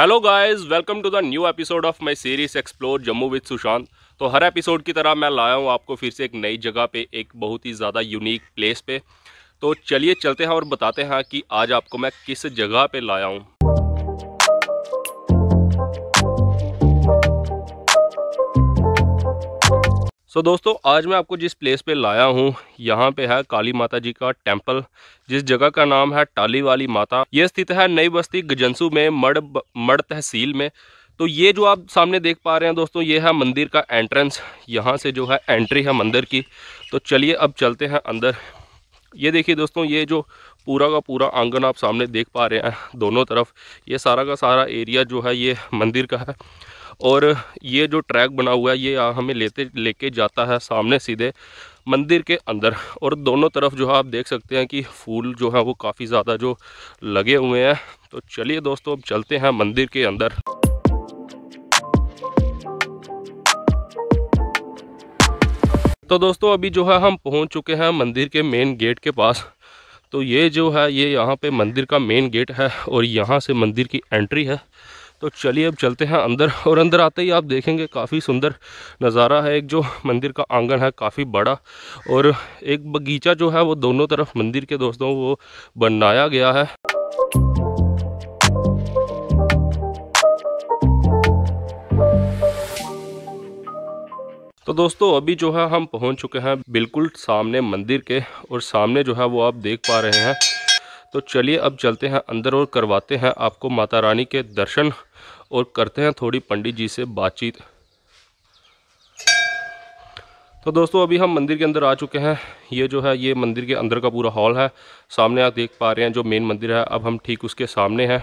Hello guys welcome to the new episode of my series explore Jammu with Sushant तो हर episode की तरह मैं लाया हूँ आपको फिर से एक नई जगह पे एक बहुत ही ज़्यादा यूनिक प्लेस पे तो चलिए चलते हैं और बताते हैं कि आज आपको मैं किस जगह पे लाया हूँ सो so, दोस्तों आज मैं आपको जिस प्लेस पे लाया हूँ यहाँ पे है काली माता जी का टेम्पल जिस जगह का नाम है टाली वाली माता ये स्थित है नई बस्ती गजनसू में मड़ मड़ तहसील में तो ये जो आप सामने देख पा रहे हैं दोस्तों ये है मंदिर का एंट्रेंस यहाँ से जो है एंट्री है मंदिर की तो चलिए अब चलते हैं अंदर ये देखिए दोस्तों ये जो पूरा का पूरा आंगन आप सामने देख पा रहे हैं दोनों तरफ ये सारा का सारा एरिया जो है ये मंदिर का है और ये जो ट्रैक बना हुआ है ये हमें लेते लेके जाता है सामने सीधे मंदिर के अंदर और दोनों तरफ जो है आप देख सकते हैं कि फूल जो है वो काफ़ी ज़्यादा जो लगे हुए हैं तो चलिए दोस्तों अब चलते हैं मंदिर के अंदर तो दोस्तों अभी जो है हम पहुंच चुके हैं मंदिर के मेन गेट के पास तो ये जो है ये यहाँ पे मंदिर का मेन गेट है और यहाँ से मंदिर की एंट्री है तो चलिए अब चलते हैं अंदर और अंदर आते ही आप देखेंगे काफ़ी सुंदर नज़ारा है एक जो मंदिर का आंगन है काफ़ी बड़ा और एक बगीचा जो है वो दोनों तरफ मंदिर के दोस्तों वो बनाया गया है तो दोस्तों अभी जो है हम पहुंच चुके हैं बिल्कुल सामने मंदिर के और सामने जो है वो आप देख पा रहे हैं तो चलिए अब चलते हैं अंदर और करवाते हैं आपको माता रानी के दर्शन और करते हैं थोड़ी पंडित जी से बातचीत तो दोस्तों अभी हम मंदिर के अंदर आ चुके हैं ये जो है ये मंदिर के अंदर का पूरा हॉल है सामने आप देख पा रहे हैं जो मेन मंदिर है अब हम ठीक उसके सामने हैं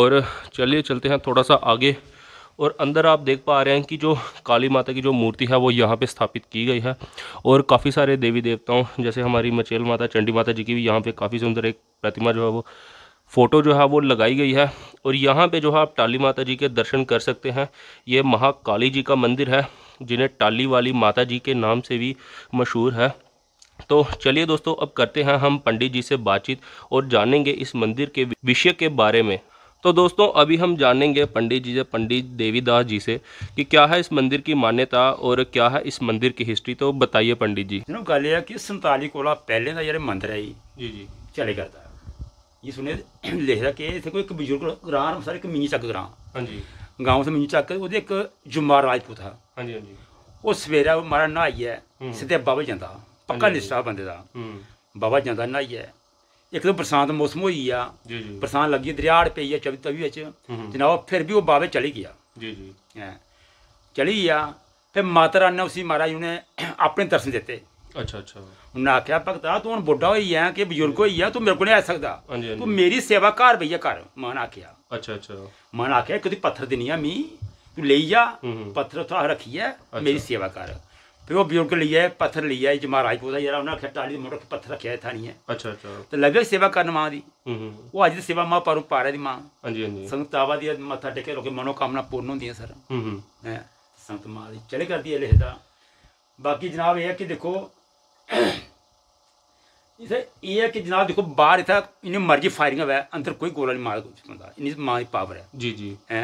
और चलिए चलते हैं थोड़ा सा आगे और अंदर आप देख पा रहे हैं कि जो काली माता की जो मूर्ति है वो यहाँ पे स्थापित की गई है और काफ़ी सारे देवी देवताओं जैसे हमारी मचेल माता चंडी माता जी की भी यहाँ पे काफ़ी सुंदर एक प्रतिमा जो है वो फ़ोटो जो है वो लगाई गई है और यहाँ पे जो है आप टाली माता जी के दर्शन कर सकते हैं ये महाकाली जी का मंदिर है जिन्हें टाली वाली माता जी के नाम से भी मशहूर है तो चलिए दोस्तों अब करते हैं हम पंडित जी से बातचीत और जानेंगे इस मंदिर के विषय के बारे में तो दोस्तों अभी हम जानेंगे पंडित जी से पंडित देवीदास जी से कि क्या है इस मंदिर की मान्यता और क्या है इस मंदिर की हिस्ट्री तो बताइए पंडित जी जनो गल है कि संताली कोला पहले का जेह्ड़ा मंदिर है जी जी चले करदा ये सुने लिखदा कि इत्थे कोई एक बजुर्ग ग्रां सर एक मिनी चक ग्रां हाँ गांव से मिनी चक ओदे एक जुम्मा राजपूत हा हां जी हां जी ਉਹ ਸਵੇਰੇ ਉਹ ਮਾਰਾ ਨਹਾਈਏ ਸਿੱਧੇ ਬਾਬਾ ਜਾਂਦਾ ਪੱਕਾ ਨਿਸ਼ਚਾ ਇੱਕ ਤਾਂ ਬਰਸਾਤ ਮੌਸਮ ਹੋਈ ਆ ਜੀ ਜੀ ਬਰਸਾਤ ਲੱਗੀ ਦਰਿਆੜ ਪਈ ਆ ਚਵੀ ਤਵੀ ਵਿੱਚ ਜਨਾਬ ਫਿਰ ਵੀ ਉਹ ਬਾਵੇ ਚਲੀ ਗਿਆ ਜੀ ਜੀ ਚਲੀ ਗਿਆ ਫਿਰ ਮਾਤਾ ਰਾਣੀ ਨੇ ਉਸੀ ਮਹਾਰਾਜ ਉਹਨੇ ਆਪਣੇ ਦਰਸ਼ਨ ਦਿੱਤੇ ਅੱਛਾ ਅੱਛਾ ਉਹਨਾਂ ਆਖਿਆ ਭਗਤਾ ਤੂੰ ਹੁਣ ਬੁੱਢਾ ਹੋਈ ਆ ਕਿ ਬਜ਼ੁਰਗ ਹੋਈ ਆ ਤੂੰ ਮੇਰੇ ਕੋਲ ਨਹੀਂ ਆ ਸਕਦਾ ਤੂੰ ਮੇਰੀ ਸੇਵਾ ਕਰ ਭਈਆ ਕਰ ਮਨ ਆਖਿਆ ਅੱਛਾ ਅੱਛਾ ਮਨ ਆਖਿਆ ਕਿ ਤੂੰ ਪੱਥਰ ਦੇਣੀ ਆ ਮੀ ਤੂੰ ਲਈ ਜਾ ਪੱਥਰ ਉੱਥੇ ਰੱਖੀ ਆ ਮੇਰੀ ਸੇਵਾ ਕਰ ਤੇ ਉਹ ਬਜ਼ੁਰਗ ਲਈ ਆਏ ਪੱਥਰ ਲਈ ਆਏ ਜੀ ਮਹਾਰਾਜ ਕੋਲ ਦਾ ਜਿਹੜਾ ਉਹਨਾਂ ਆਖਿਆ ਟਾਲੀ ਦੇ ਮੁੰਡੇ ਪੱਥਰ ਰੱਖਿਆ ਹੈ ਥਾਣੀ ਹੈ ਅੱਛਾ ਅੱਛਾ ਤੇ ਲੱਗੇ ਸੇਵਾ ਕਰਨ ਮਾਂ ਦੀ ਉਹ ਅੱਜ ਦੀ ਸੇਵਾ ਮਾਂ ਪਰਮ ਪਾਰੇ ਦੀ ਮਾਂ ਹਾਂਜੀ ਹਾਂਜੀ ਸੰਗਤ ਆਵਾ ਦੀ ਮੱਥਾ ਟੇਕੇ ਲੋਕੇ ਮਨੋ ਕਾਮਨਾ ਪੂਰਨ ਹੁੰਦੀ ਹੈ ਸਰ ਹੂੰ ਹੂੰ ਹੈ ਸੰਤ ਮਾਂ ਦੀ ਚਲੇ ਕਰਦੀ ਹੈ ਲਿਖਦਾ ਬਾਕੀ ਜਨਾਬ ਇਹ ਹੈ ਕਿ ਦੇਖੋ इसे ये है कि जनाब देखो बाहर था इन्हें मर्जी फायरिंग है अंदर कोई गोला नहीं मार कुछ बंदा इन्हें माँ की पावर है जी जी है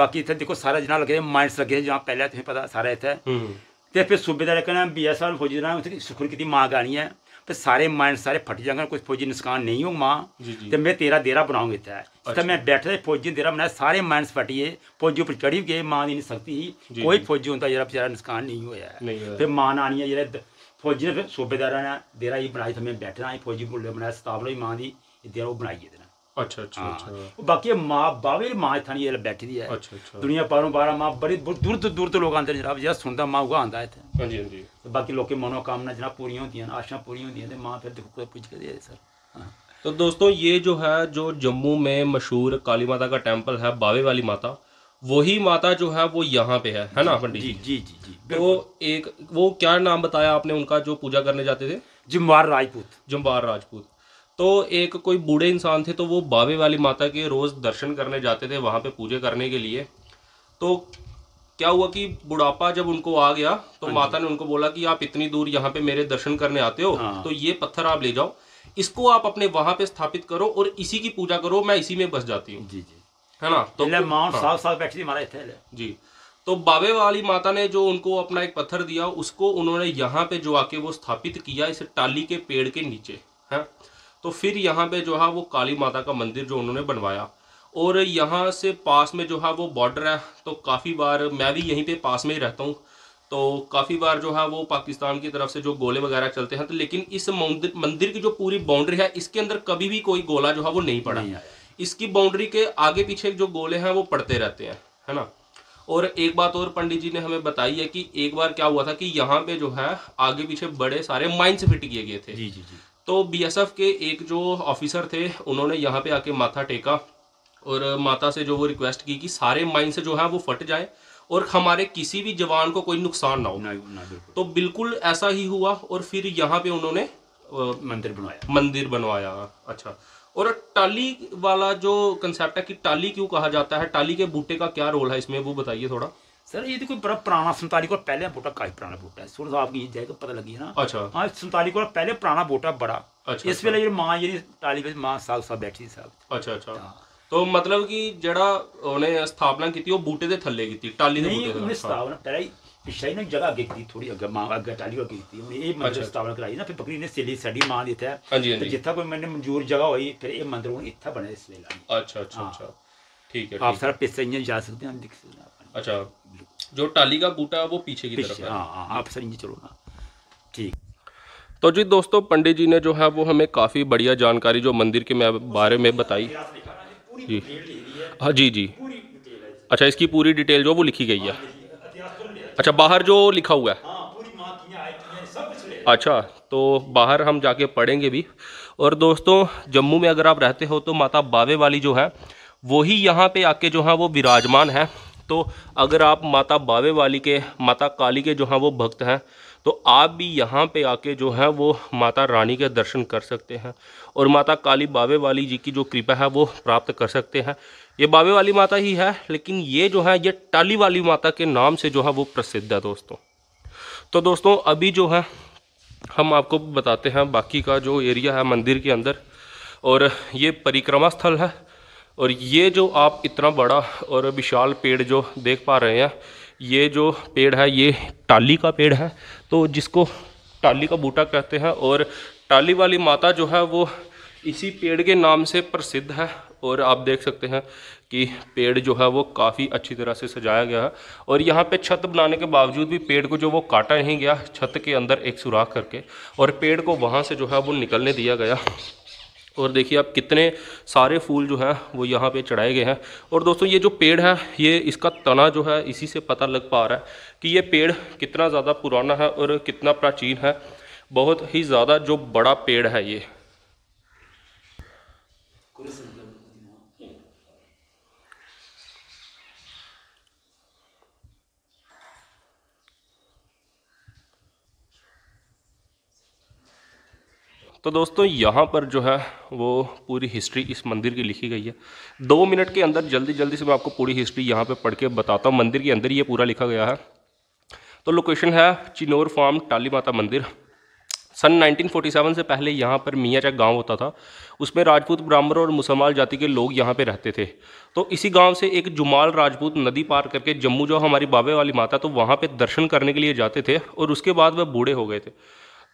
बाकी इतना देखो सारा जनाब लगे माइंड्स लगे जहाँ पहले तुम्हें पता सारा इतना ते फिर सूबेदार कन्नै बी एस एफ फौजी दे उत्थै सुखन कीती मां गानी है ते सारे माइंड सारे फट जाङन कोई फौजी नुकसान नहीं होग मां ते मैं तेरा देरा बनाऊ कीता अच्छा। मैं बैठे फौजी ने देरा बनाया सारे माइंड फटी गे फौजी उप्पर चढ़ी गए मां की इन्नी शक्ति ही कोई फौजी होंदा जेह्ड़ा बेचारा नुकसान नहीं होया ऐ फिर मां ने आनियै जेह्ड़ा फौजी ने फिर सूबेदारा ने देरा ही बनाई ते मैं बैठे फौजी मुल्ले बनाया स्थापना मां दी देरा ओह् बनाई ਅੱਛਾ ਅੱਛਾ ਅੱਛਾ ਬਾਕੀ ਮਾਂ ਬਾਵੇ ਮਾਂ ਥਾਣੀ ਜਿਹੜਾ ਬੈਠੀ ਦੀ ਹੈ ਅੱਛਾ ਅੱਛਾ ਦੁਨੀਆ ਪਾਰੋਂ ਬਾਰਾ ਮਾਂ ਬੜੀ ਦੂਰ ਤੋਂ ਦੂਰ ਤੋਂ ਲੋਕ ਆਉਂਦੇ ਨੇ ਜਨਾਬ ਜਿਹੜਾ ਸੁਣਦਾ ਮਾਂ ਉਹ ਆਂਦਾ ਇੱਥੇ ਹਾਂਜੀ फिर हाँ। तो दोस्तों ये जो है जो जम्मू में मशहूर काली माता का टेम्पल है बावे वाली माता वही माता जो है वो यहाँ पे है ना पंडित जी जी जी जी तो एक वो क्या नाम बताया आपने उनका जो पूजा करने जाते थे जुम्बार राजपूत जुम्बार राजपूत तो एक कोई बूढ़े इंसान थे तो वो बाबे वाली माता के रोज़ दर्शन करने जाते थे वहाँ पे पूजे करने के लिए तो क्या हुआ कि बुढ़ापा जब उनको आ गया तो हाँ माता ने उनको बोला कि आप इतनी दूर यहाँ पे मेरे दर्शन करने आते हो हाँ। तो ये पत्थर आप ले जाओ इसको आप अपने वहां पे स्थापित करो और इसी की पूजा करो मैं इसी में बस जाती हूँ जी जी है ना तो हाँ। जी तो बाबे वाली माता ने जो उनको अपना एक पत्थर दिया उसको उन्होंने यहाँ पे जो आके वो स्थापित किया इस टाली के पेड़ के नीचे है तो फिर यहाँ पे जो है वो काली माता का मंदिर जो उन्होंने बनवाया और यहाँ से पास में जो है वो बॉर्डर है तो काफ़ी बार मैं भी यहीं पे पास में ही रहता हूँ तो काफ़ी बार जो है वो पाकिस्तान की तरफ से जो गोले वगैरह चलते हैं तो लेकिन इस मंदिर मंदिर की जो पूरी बाउंड्री है इसके अंदर कभी भी कोई गोला जो है वो नहीं पड़ा नहीं इसकी बाउंड्री के आगे पीछे जो गोले हैं वो पड़ते रहते हैं है ना और एक बात और पंडित जी ने हमें बताई है कि एक बार क्या हुआ था कि यहाँ पे जो है आगे पीछे बड़े सारे माइंस फिट किए गए थे जी जी जी तो बीएसएफ के एक जो ऑफिसर थे उन्होंने यहाँ पे आके माथा टेका और माता से जो वो रिक्वेस्ट की कि सारे माइन से जो है वो फट जाए और हमारे किसी भी जवान को कोई नुकसान ना हो ना, ना बिल्कुल। तो बिल्कुल ऐसा ही हुआ और फिर यहाँ पे उन्होंने मंदिर बनवाया मंदिर बनवाया अच्छा और टाली वाला जो कंसेप्ट है कि टाली क्यों कहा जाता है टाली के बूटे का क्या रोल है इसमें वो बताइए थोड़ा सर ये तो कोई बड़ा पुराना संताली को पहले बूटा काफी पुराना बूटा है सुन साहब की जाएगा पता लगी ना अच्छा हाँ संताली को पहले पुराना बूटा बड़ा अच्छा इस वेले मां जी टाली पे मां साल साहब बैठी साहब अच्छा अच्छा ਤੋ ਮਤਲਬ ਕਿ ਜਿਹੜਾ ਉਹਨੇ ਸਥਾਪਨਾ ਕੀਤੀ ਉਹ ਬੂਟੇ ਦੇ ਥੱਲੇ ਕੀਤੀ ਟਾਲੀ ਦੇ ਬੂਟੇ ਦੇ ਉਹਨੇ ਸਥਾਪਨਾ ਪਹਿਲਾਂ ਹੀ ਪਿਛਾਈ ਨਾ ਜਗ੍ਹਾ ਅੱਗੇ ਕੀਤੀ ਥੋੜੀ ਅੱਗੇ ਮਾਂ ਅੱਗੇ ਟਾਲੀ ਹੋ ਕੀਤੀ ਉਹਨੇ ਇਹ ਮੰਦਿਰ ਸਥਾਪਨਾ ਕਰਾਈ ਨਾ ਫਿਰ ਬਕਰੀ ਨੇ ਸਿੱਲੀ ਸਾਡੀ ਮਾਂ ਦਿੱਤਾ ਤੇ ਜਿੱਥਾ ਕੋਈ ਮੈਨੇ ਮਨਜ਼ੂਰ ਜਗ੍ਹਾ ਹੋਈ ਫਿਰ ਇਹ ਮੰਦਿਰ ਹੁਣ ਇੱਥਾ ਬਣਿਆ ਇਸ ਵੇਲੇ ਅੱਛਾ ਅੱਛਾ ਅੱਛਾ ਠੀਕ ਹੈ ਆਪ ਸਾਰਾ ਪਿੱਛੇ ਜਾ ਸਕਦੇ ਹਾਂ ਦੇਖ ਸਕਦੇ ਆਪਾਂ ਅੱਛਾ जो टाली का बूटा है वो पीछे की पीछे, तरफ है हाँ, हाँ आप चलो ना ठीक तो जी दोस्तों पंडित जी ने जो है वो हमें काफ़ी बढ़िया जानकारी जो मंदिर के बारे में बताई जी हाँ जी जी अच्छा इसकी पूरी डिटेल जो वो लिखी गई है अच्छा बाहर जो लिखा हुआ है अच्छा तो बाहर हम जाके पढ़ेंगे भी और दोस्तों जम्मू में अगर आप रहते हो तो माता बावे वाली जो है वही यहाँ पे आके जो है वो विराजमान है तो अगर आप माता बावे वाली के माता काली के जो हैं वो भक्त हैं तो आप भी यहाँ पे आके जो है वो माता रानी के दर्शन कर सकते हैं और माता काली बावे वाली जी की जो कृपा है वो प्राप्त कर सकते हैं ये बावे वाली माता ही है लेकिन ये जो है ये टाली वाली माता के नाम से जो है वो प्रसिद्ध है दोस्तों तो दोस्तों अभी जो है हम आपको बताते हैं बाकी का जो एरिया है मंदिर के अंदर और ये परिक्रमा स्थल है और ये जो आप इतना बड़ा और विशाल पेड़ जो देख पा रहे हैं ये जो पेड़ है ये टाली का पेड़ है तो जिसको टाली का बूटा कहते हैं और टाली वाली माता जो है वो इसी पेड़ के नाम से प्रसिद्ध है और आप देख सकते हैं कि पेड़ जो है वो काफ़ी अच्छी तरह से सजाया गया है और यहाँ पे छत बनाने के बावजूद भी पेड़ को जो वो काटा नहीं गया छत के अंदर एक सुराख करके और पेड़ को वहाँ से जो है वो निकलने दिया गया और देखिए आप कितने सारे फूल जो हैं वो यहाँ पे चढ़ाए गए हैं और दोस्तों ये जो पेड़ है ये इसका तना जो है इसी से पता लग पा रहा है कि ये पेड़ कितना ज़्यादा पुराना है और कितना प्राचीन है बहुत ही ज़्यादा जो बड़ा पेड़ है ये तो दोस्तों यहाँ पर जो है वो पूरी हिस्ट्री इस मंदिर की लिखी गई है दो मिनट के अंदर जल्दी जल्दी से मैं आपको पूरी हिस्ट्री यहाँ पे पढ़ के बताता हूँ मंदिर के अंदर ये पूरा लिखा गया है तो लोकेशन है चिनोर फार्म टाली माता मंदिर सन 1947 से पहले यहाँ पर मियाचा गांव होता था उसमें राजपूत ब्राह्मण और मुसलमान जाति के लोग यहाँ पे रहते थे तो इसी गांव से एक जुमाल राजपूत नदी पार करके जम्मू जो हमारी बाबे वाली माता तो वहाँ पे दर्शन करने के लिए जाते थे और उसके बाद वह बूढ़े हो गए थे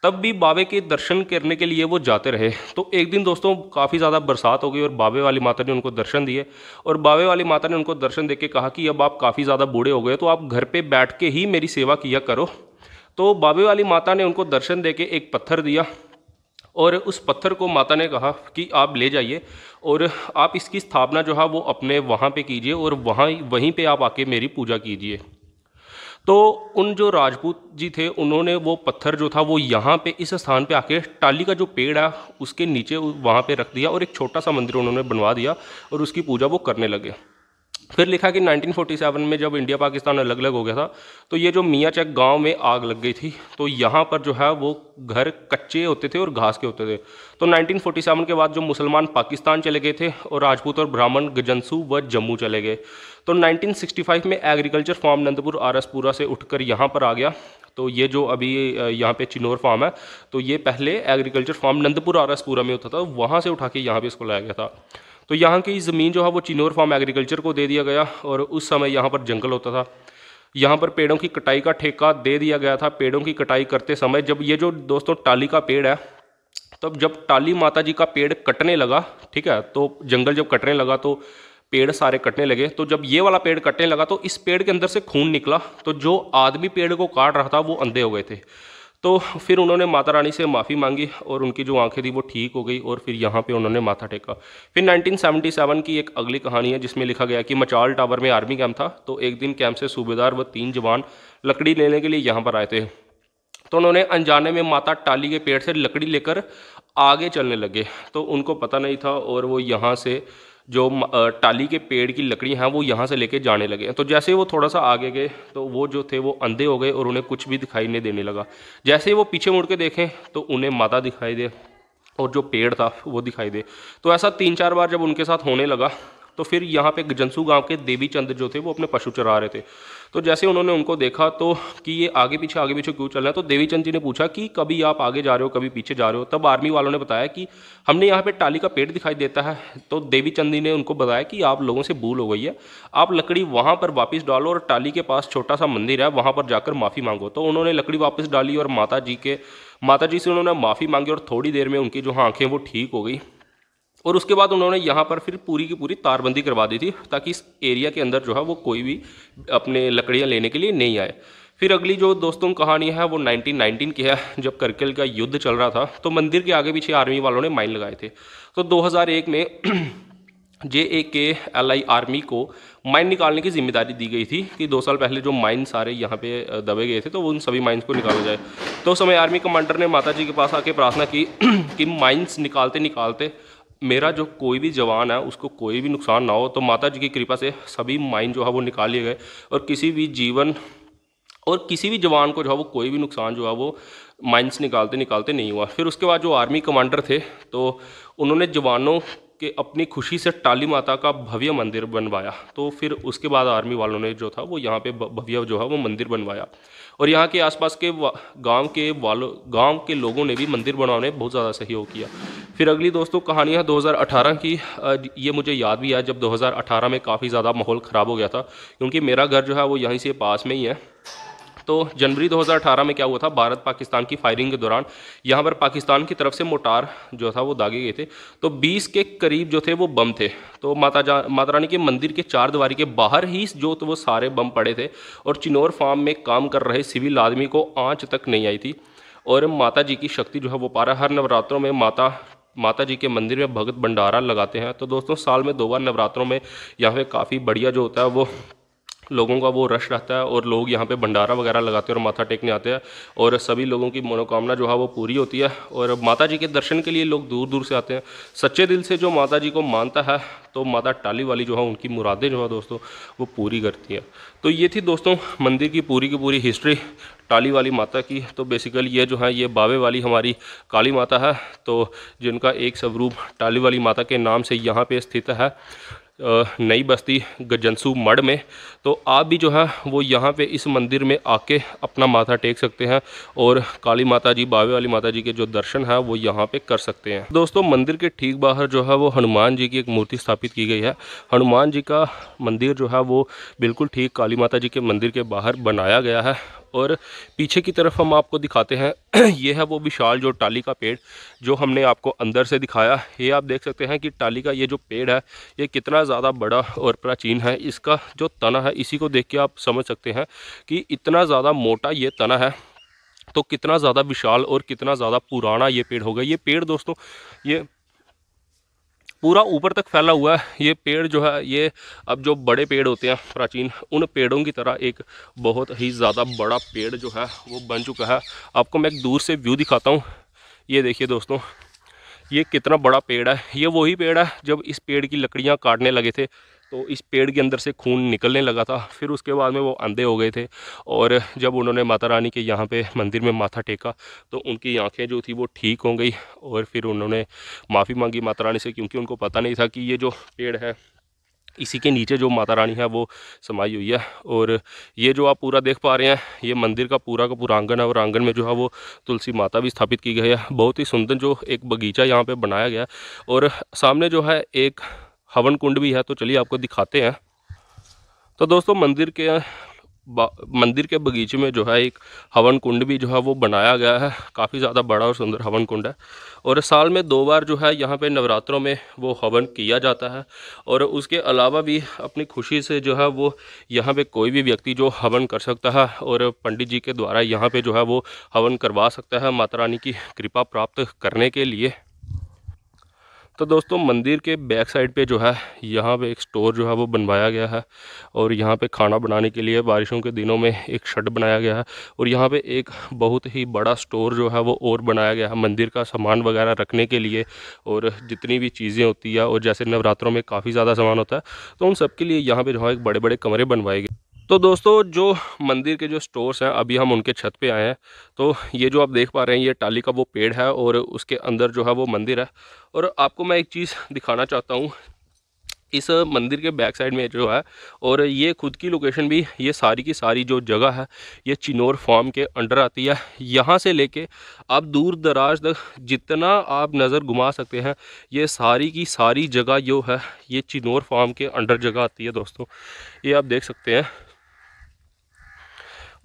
तब भी बाबे के दर्शन करने के लिए वो जाते रहे तो एक दिन दोस्तों काफ़ी ज़्यादा बरसात हो गई और बाबे वाली माता ने उनको दर्शन दिए और बाबे वाली माता ने उनको दर्शन दे के कहा कि अब आप काफ़ी ज़्यादा बूढ़े हो गए तो आप घर पर बैठ के ही मेरी सेवा किया करो तो बाबे वाली माता ने उनको दर्शन दे के एक पत्थर दिया और उस पत्थर को माता ने कहा कि आप ले जाइए और आप इसकी स्थापना जो है वो अपने वहाँ पे कीजिए और वहाँ वहीं पे आप आके मेरी पूजा कीजिए तो उन जो राजपूत जी थे उन्होंने वो पत्थर जो था वो यहाँ पे इस स्थान पे आके टाली का जो पेड़ है उसके नीचे वहाँ पे रख दिया और एक छोटा सा मंदिर उन्होंने बनवा दिया और उसकी पूजा वो करने लगे फिर लिखा कि 1947 में जब इंडिया पाकिस्तान अलग अलग हो गया था तो ये जो मियाँ चक गाँव में आग लग गई थी तो यहाँ पर जो है वो घर कच्चे होते थे और घास के होते थे तो 1947 के बाद जो मुसलमान पाकिस्तान चले गए थे और राजपूत और ब्राह्मण गजनसू व जम्मू चले गए तो 1965 में एग्रीकल्चर फार्म नंदपुर आरसपुरा से उठकर यहाँ पर आ गया तो ये जो अभी यहाँ पे चिनौर फार्म है तो ये पहले एग्रीकल्चर फार्म नंदपुर आरसपुरा में होता था वहाँ से उठा के यहाँ पे इसको लाया गया था तो यहाँ की ज़मीन जो है वो चिनोर फार्म एग्रीकल्चर को दे दिया गया और उस समय यहाँ पर जंगल होता था यहाँ पर पेड़ों की कटाई का ठेका दे दिया गया था पेड़ों की कटाई करते समय जब ये जो दोस्तों टाली का पेड़ है तब जब टाली माता जी का पेड़ कटने लगा ठीक है तो जंगल जब कटने लगा तो पेड़ सारे कटने लगे तो जब ये वाला पेड़ कटने लगा तो इस पेड़ के अंदर से खून निकला तो जो आदमी पेड़ को काट रहा था वो अंधे हो गए थे तो फिर उन्होंने माता रानी से माफ़ी मांगी और उनकी जो आंखें थी वो ठीक हो गई और फिर यहाँ पे उन्होंने माथा टेका फिर 1977 की एक अगली कहानी है जिसमें लिखा गया कि मचाल टावर में आर्मी कैंप था तो एक दिन कैंप से सूबेदार व तीन जवान लकड़ी लेने के लिए यहाँ पर आए थे तो उन्होंने अनजाने में माता टाली के पेड़ से लकड़ी लेकर आगे चलने लगे तो उनको पता नहीं था और वो यहाँ से जो टाली के पेड़ की लकड़ी हैं वो यहाँ से लेके जाने लगे तो जैसे वो थोड़ा सा आगे गए तो वो जो थे वो अंधे हो गए और उन्हें कुछ भी दिखाई नहीं देने लगा जैसे ही वो पीछे मुड़ के देखें तो उन्हें माता दिखाई दे और जो पेड़ था वो दिखाई दे तो ऐसा तीन चार बार जब उनके साथ होने लगा तो फिर यहाँ पे जनसू गांव के देवी चंद्र जो थे वो अपने पशु चरा रहे थे तो जैसे उन्होंने उनको देखा तो कि ये आगे पीछे आगे पीछे क्यों चल रहे हैं तो देवी चंद जी ने पूछा कि कभी आप आगे जा रहे हो कभी पीछे जा रहे हो तब आर्मी वालों ने बताया कि हमने यहाँ पे टाली का पेड़ दिखाई देता है तो देवी चंद जी ने उनको बताया कि आप लोगों से भूल हो गई है आप लकड़ी वहाँ पर वापस डालो और टाली के पास छोटा सा मंदिर है वहाँ पर जाकर माफ़ी मांगो तो उन्होंने लकड़ी वापस डाली और माता जी के माता जी से उन्होंने माफ़ी मांगी और थोड़ी देर में उनकी जो आँखें वो ठीक हो गई और उसके बाद उन्होंने यहाँ पर फिर पूरी की पूरी तारबंदी करवा दी थी ताकि इस एरिया के अंदर जो है वो कोई भी अपने लकड़ियाँ लेने के लिए नहीं आए फिर अगली जो दोस्तों कहानी है वो 1919 की है जब करकिल का युद्ध चल रहा था तो मंदिर के आगे पीछे आर्मी वालों ने माइन लगाए थे तो 2001 में J A K L I army को माइन निकालने की जिम्मेदारी दी गई थी कि दो साल पहले जो माइन सारे यहाँ पे दबे गए थे तो उन सभी माइंस को निकाला जाए तो उस समय आर्मी कमांडर ने माता जी के पास आके प्रार्थना की कि माइंस निकालते निकालते मेरा जो कोई भी जवान है उसको कोई भी नुकसान ना हो तो माता जी की कृपा से सभी माइंड जो है वो निकाल लिए गए और किसी भी जीवन और किसी भी जवान को जो है वो कोई भी नुकसान जो है वो माइंस निकालते निकालते नहीं हुआ फिर उसके बाद जो आर्मी कमांडर थे तो उन्होंने जवानों के अपनी खुशी से टाली माता का भव्य मंदिर बनवाया तो फिर उसके बाद आर्मी वालों ने जो था वो यहाँ पे भव्य जो है वो मंदिर बनवाया और यहाँ के आसपास के गांव के वालों गांव के लोगों ने भी मंदिर बनवाने बहुत ज़्यादा सहयोग किया फिर अगली दोस्तों कहानी है 2018 की ये मुझे याद भी आया जब 2018 में काफ़ी ज़्यादा माहौल ख़राब हो गया था क्योंकि मेरा घर जो है वो यहीं से पास में ही है तो जनवरी 2018 में क्या हुआ था भारत पाकिस्तान की फायरिंग के दौरान यहाँ पर पाकिस्तान की तरफ से मोटार जो था वो दागे गए थे तो 20 के करीब जो थे वो बम थे तो माता जा माता रानी के मंदिर के चार दीवारी के बाहर ही जो तो वो सारे बम पड़े थे और चिनोर फार्म में काम कर रहे सिविल आदमी को आँच तक नहीं आई थी और माता जी की शक्ति जो है वो पारा हर नवरात्रों में माता माता जी के मंदिर में भगत भंडारा लगाते हैं तो दोस्तों साल में दो बार नवरात्रों में यहाँ पे काफ़ी बढ़िया जो होता है वो लोगों का वो रश रहता है और लोग यहाँ पे भंडारा वगैरह लगाते हैं और माथा टेकने आते हैं और सभी लोगों की मनोकामना जो है वो पूरी होती है और माता जी के दर्शन के लिए लोग दूर दूर से आते हैं सच्चे दिल से जो माता जी को मानता है तो माता टाली वाली जो है उनकी मुरादें जो है दोस्तों वो पूरी करती है तो ये थी दोस्तों मंदिर की पूरी की पूरी हिस्ट्री टाली वाली माता की तो बेसिकली ये जो है ये बावे वाली हमारी काली माता है तो जिनका एक स्वरूप टाली वाली माता के नाम से यहाँ पे स्थित है नई बस्ती गजनसू मढ़ में तो आप भी जो है वो यहाँ पे इस मंदिर में आके अपना माथा टेक सकते हैं और काली माता जी बावे वाली माता जी के जो दर्शन है वो यहाँ पे कर सकते हैं दोस्तों मंदिर के ठीक बाहर जो है वो हनुमान जी की एक मूर्ति स्थापित की गई है हनुमान जी का मंदिर जो है वो बिल्कुल ठीक काली माता जी के मंदिर के बाहर बनाया गया है और पीछे की तरफ हम आपको दिखाते हैं ये है वो विशाल जो टाली का पेड़ जो हमने आपको अंदर से दिखाया ये आप देख सकते हैं कि टाली का ये जो पेड़ है ये कितना ज़्यादा बड़ा और प्राचीन है इसका जो तना है इसी को देख के आप समझ सकते हैं कि इतना ज़्यादा मोटा ये तना है तो कितना ज़्यादा विशाल और कितना ज़्यादा पुराना ये पेड़ होगा ये पेड़ दोस्तों ये पूरा ऊपर तक फैला हुआ है ये पेड़ जो है ये अब जो बड़े पेड़ होते हैं प्राचीन उन पेड़ों की तरह एक बहुत ही ज़्यादा बड़ा पेड़ जो है वो बन चुका है आपको मैं एक दूर से व्यू दिखाता हूँ ये देखिए दोस्तों ये कितना बड़ा पेड़ है ये वही पेड़ है जब इस पेड़ की लकड़ियाँ काटने लगे थे तो इस पेड़ के अंदर से खून निकलने लगा था फिर उसके बाद में वो अंधे हो गए थे और जब उन्होंने माता रानी के यहाँ पे मंदिर में माथा टेका तो उनकी आंखें जो थी वो ठीक हो गई और फिर उन्होंने माफ़ी मांगी माता रानी से क्योंकि उनको पता नहीं था कि ये जो पेड़ है इसी के नीचे जो माता रानी है वो समाई हुई है और ये जो आप पूरा देख पा रहे हैं ये मंदिर का पूरा का पूरा आंगन है और आंगन में जो है वो तुलसी माता भी स्थापित की गई है बहुत ही सुंदर जो एक बगीचा यहाँ पे बनाया गया है और सामने जो है एक हवन कुंड भी है तो चलिए आपको दिखाते हैं तो दोस्तों मंदिर के मंदिर के बगीचे में जो है एक हवन कुंड भी जो है वो बनाया गया है काफ़ी ज़्यादा बड़ा और सुंदर हवन कुंड है और साल में दो बार जो है यहाँ पे नवरात्रों में वो हवन किया जाता है और उसके अलावा भी अपनी खुशी से जो है वो यहाँ पे कोई भी व्यक्ति जो हवन कर सकता है और पंडित जी के द्वारा यहाँ पे जो है वो हवन करवा सकता है माता रानी की कृपा प्राप्त करने के लिए तो दोस्तों मंदिर के बैक साइड पे जो है यहाँ पे एक स्टोर जो है वो बनवाया गया है और यहाँ पे खाना बनाने के लिए बारिशों के दिनों में एक शट बनाया गया है और यहाँ पे एक बहुत ही बड़ा स्टोर जो है वो और बनाया गया है मंदिर का सामान वगैरह रखने के लिए और जितनी भी चीज़ें होती है और जैसे नवरात्रों में काफ़ी ज़्यादा सामान होता है तो उन सब के लिए यहाँ पर जो है एक बड़े बड़े कमरे बनवाए गए तो दोस्तों जो मंदिर के जो स्टोर्स हैं अभी हम उनके छत पे आए हैं तो ये जो आप देख पा रहे हैं ये टाली का वो पेड़ है और उसके अंदर जो है वो मंदिर है और आपको मैं एक चीज़ दिखाना चाहता हूँ इस मंदिर के बैक साइड में जो है और ये खुद की लोकेशन भी ये सारी की सारी जो जगह है ये चिनोर फार्म के अंडर आती है यहाँ से लेके आप दूर दराज तक जितना आप नज़र घुमा सकते हैं ये सारी की सारी जगह जो है ये चिनौर फार्म के अंडर जगह आती है दोस्तों ये आप देख सकते हैं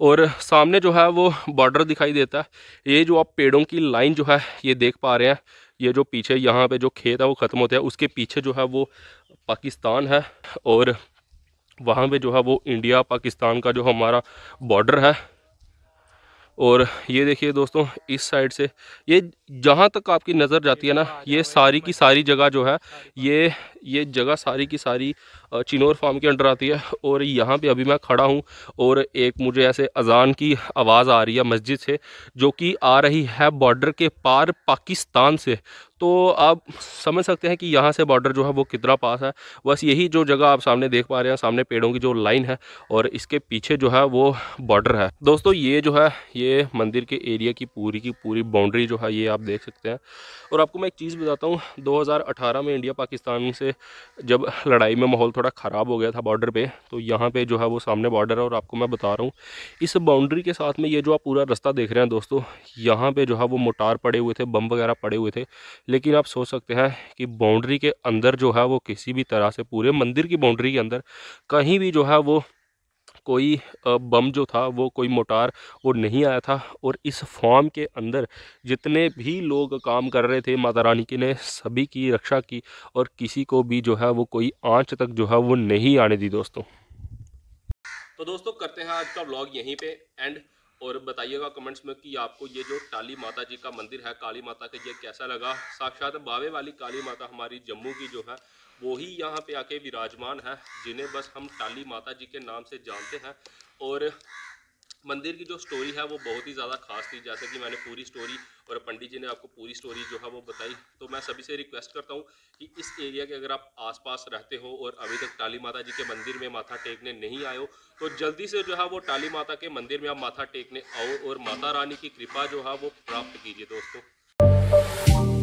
और सामने जो है वो बॉर्डर दिखाई देता है ये जो आप पेड़ों की लाइन जो है ये देख पा रहे हैं ये जो पीछे यहाँ पे जो खेत है वो ख़त्म होते हैं उसके पीछे जो है वो पाकिस्तान है और वहाँ पे जो है वो इंडिया पाकिस्तान का जो हमारा बॉर्डर है और ये देखिए दोस्तों इस साइड से ये जहाँ तक आपकी नज़र जाती है ना हाँ, ये सारी की सारी जगह जो है हाँ, ये ये जगह सारी की सारी चिनोर फार्म के अंडर आती है और यहाँ पे अभी मैं खड़ा हूँ और एक मुझे ऐसे अजान की आवाज़ आ रही है मस्जिद से जो कि आ रही है बॉर्डर के पार पाकिस्तान से तो आप समझ सकते हैं कि यहाँ से बॉर्डर जो है वो कितना पास है बस यही जो जगह आप सामने देख पा रहे हैं सामने पेड़ों की जो लाइन है और इसके पीछे जो है वो बॉर्डर है दोस्तों ये जो है ये मंदिर के एरिया की पूरी की पूरी बाउंड्री जो है ये आप देख सकते हैं और आपको मैं एक चीज़ बताता हूँ 2018 में इंडिया पाकिस्तान से जब लड़ाई में माहौल थोड़ा ख़राब हो गया था बॉर्डर पे तो यहाँ पे जो है वो सामने बॉर्डर है और आपको मैं बता रहा हूँ इस बाउंड्री के साथ में ये जो आप पूरा रास्ता देख रहे हैं दोस्तों यहाँ पर जो है वो मोटार पड़े हुए थे बम वगैरह पड़े हुए थे लेकिन आप सोच सकते हैं कि बाउंड्री के अंदर जो है वो किसी भी तरह से पूरे मंदिर की बाउंड्री के अंदर कहीं भी जो है वो कोई बम जो था वो कोई मोटार वो नहीं आया था और इस फॉर्म के अंदर जितने भी लोग काम कर रहे थे माता रानी की ने सभी की रक्षा की और किसी को भी जो है वो कोई आँच तक जो है वो नहीं आने दी दोस्तों तो दोस्तों करते हैं आज का ब्लॉग यहीं पे एंड और बताइएगा कमेंट्स में कि आपको ये जो टाली माता जी का मंदिर है काली माता का ये कैसा लगा साक्षात बावे वाली काली माता हमारी जम्मू की जो है वही यहाँ पे आके विराजमान है जिन्हें बस हम टाली माता जी के नाम से जानते हैं और मंदिर की जो स्टोरी है वो बहुत ही ज़्यादा खास थी जैसे कि मैंने पूरी स्टोरी और पंडित जी ने आपको पूरी स्टोरी जो है वो बताई तो मैं सभी से रिक्वेस्ट करता हूँ कि इस एरिया के अगर आप आसपास रहते हो और अभी तक टाली माता जी के मंदिर में माथा टेकने नहीं आए हो तो जल्दी से जो है वो टाली माता के मंदिर में आप माथा टेकने आओ और माता रानी की कृपा जो है वो प्राप्त कीजिए दोस्तों